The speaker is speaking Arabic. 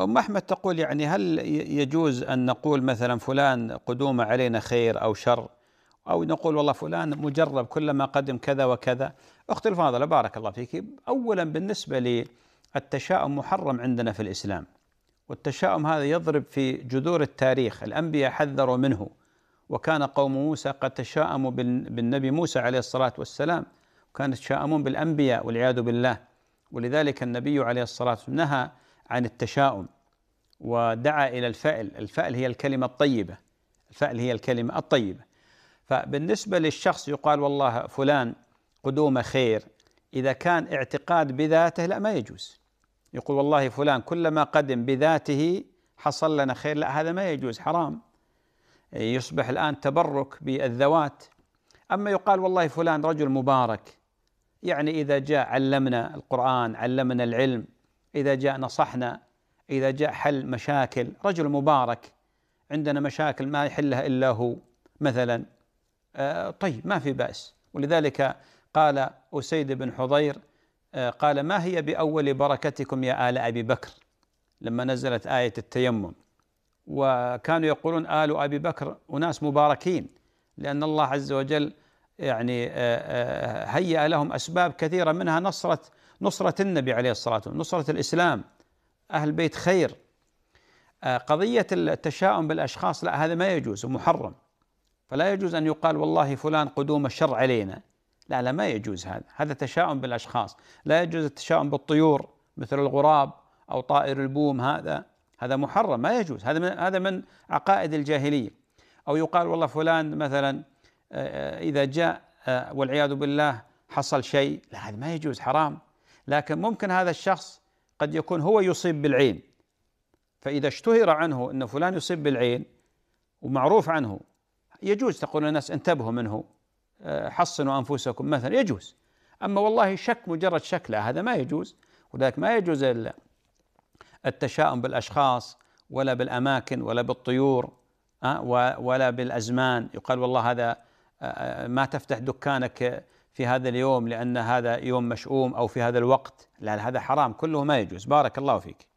أم أحمد تقول يعني هل يجوز أن نقول مثلا فلان قدومه علينا خير أو شر أو نقول والله فلان مجرب كلما قدم كذا وكذا أختي الفاضلة بارك الله فيك أولا بالنسبة للتشاؤم محرم عندنا في الإسلام والتشاؤم هذا يضرب في جذور التاريخ الأنبياء حذروا منه وكان قوم موسى قد تشاءموا بالنبي موسى عليه الصلاة والسلام وكان يتشاءمون بالأنبياء والعياذ بالله ولذلك النبي عليه الصلاة والسلام نهى عن التشاؤم ودعا إلى الفأل الفأل هي الكلمة الطيبة الفأل هي الكلمة الطيبة فبالنسبة للشخص يقال والله فلان قدومه خير إذا كان اعتقاد بذاته لا ما يجوز يقول والله فلان كلما قدم بذاته حصل لنا خير لا هذا ما يجوز حرام يصبح الآن تبرك بالذوات أما يقال والله فلان رجل مبارك يعني إذا جاء علمنا القرآن علمنا العلم إذا جاء نصحنا إذا جاء حل مشاكل رجل مبارك عندنا مشاكل ما يحلها إلا هو مثلا آه، طيب ما في بأس ولذلك قال أسيد بن حضير آه، قال ما هي بأول بركتكم يا آل أبي بكر لما نزلت آية التيمم وكانوا يقولون آل أبي بكر أناس مباركين لأن الله عز وجل يعني آه، هيأ لهم أسباب كثيرة منها نصرة نصرة النبي عليه الصلاة والسلام نصرة الإسلام أهل البيت خير آه، قضية التشاؤم بالأشخاص لا هذا ما يجوز ومحرم فلا يجوز أن يقال والله فلان قدوم الشر علينا لا لا ما يجوز هذا هذا تشاؤم بالأشخاص لا يجوز التشاؤم بالطيور مثل الغراب أو طائر البوم هذا هذا محرم ما يجوز هذا من هذا من عقائد الجاهلية أو يقال والله فلان مثلا آه، آه، إذا جاء والعياذ بالله حصل شيء لا هذا ما يجوز حرام لكن ممكن هذا الشخص قد يكون هو يصيب بالعين فإذا اشتهر عنه أن فلان يصيب بالعين ومعروف عنه يجوز تقول الناس انتبهوا منه آه، حصنوا أنفسكم مثلا يجوز أما والله شك مجرد شك لا هذا ما يجوز ولذلك ما يجوز التشاؤم بالأشخاص ولا بالأماكن ولا بالطيور آه، ولا بالأزمان يقال والله هذا آه، ما تفتح دكانك في هذا اليوم لأن هذا يوم مشؤوم أو في هذا الوقت لأن هذا حرام كله ما يجوز بارك الله فيك